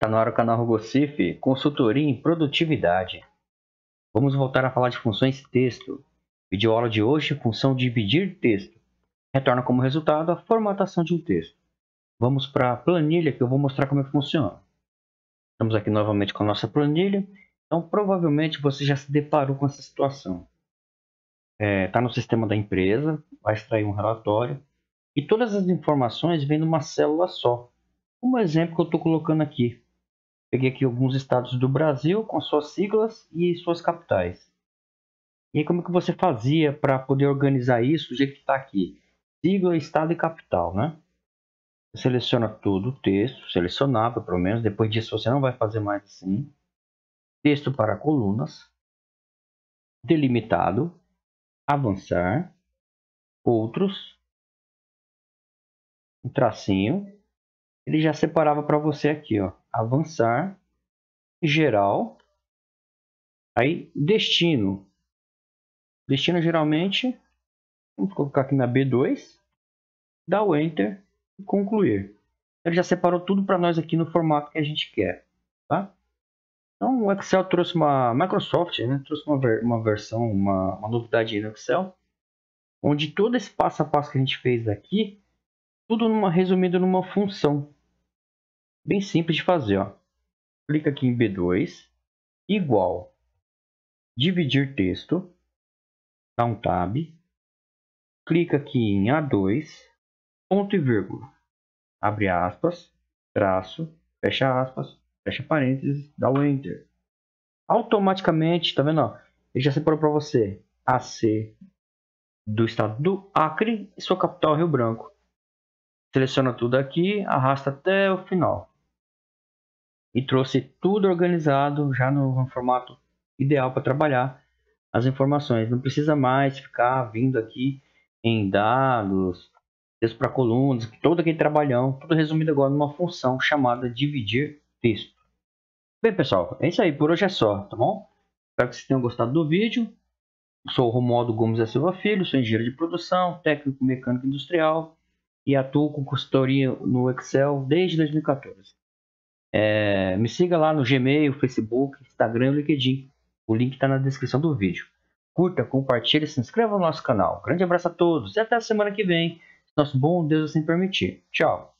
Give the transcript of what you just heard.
Está na hora canal Rogocife, consultoria em produtividade. Vamos voltar a falar de funções texto. Videoaula de hoje, função dividir texto. Retorna como resultado a formatação de um texto. Vamos para a planilha que eu vou mostrar como é que funciona. Estamos aqui novamente com a nossa planilha. Então, provavelmente você já se deparou com essa situação. Está é, tá no sistema da empresa, vai extrair um relatório. E todas as informações vêm numa célula só. Como exemplo que eu estou colocando aqui, Peguei aqui alguns estados do Brasil com suas siglas e suas capitais. E aí, como é que você fazia para poder organizar isso do jeito que está aqui? Sigla, estado e capital, né? Você seleciona tudo, o texto, selecionava pelo menos. Depois disso você não vai fazer mais assim. Texto para colunas. Delimitado. Avançar. Outros. Um tracinho. Ele já separava para você aqui, ó avançar, geral, aí destino. Destino geralmente, vamos colocar aqui na B2, dá o Enter e concluir. Ele já separou tudo para nós aqui no formato que a gente quer. Tá? Então o Excel trouxe uma Microsoft, né, trouxe uma, ver, uma versão, uma, uma novidade no Excel, onde todo esse passo a passo que a gente fez aqui, tudo numa, resumido numa função bem simples de fazer. Ó. Clica aqui em B2, igual, dividir texto, dá um tab, clica aqui em A2, ponto e vírgula, abre aspas, traço, fecha aspas, fecha parênteses, dá o Enter. Automaticamente, tá vendo? Ó, ele já separou para você AC do estado do Acre e sua capital Rio Branco. Seleciona tudo aqui, arrasta até o final e trouxe tudo organizado já no formato ideal para trabalhar as informações. Não precisa mais ficar vindo aqui em dados, texto para colunas, todo aquele trabalhão, tudo resumido agora numa função chamada dividir texto. Bem, pessoal, é isso aí. Por hoje é só, tá bom? Espero que vocês tenham gostado do vídeo. Sou Romualdo Gomes da Silva Filho, sou engenheiro de produção, técnico mecânico industrial e atuo com consultoria no Excel desde 2014. É, me siga lá no Gmail, Facebook, Instagram e LinkedIn. O link está na descrição do vídeo. Curta, compartilhe, se inscreva no nosso canal. Grande abraço a todos e até a semana que vem, se nosso bom Deus assim permitir. Tchau!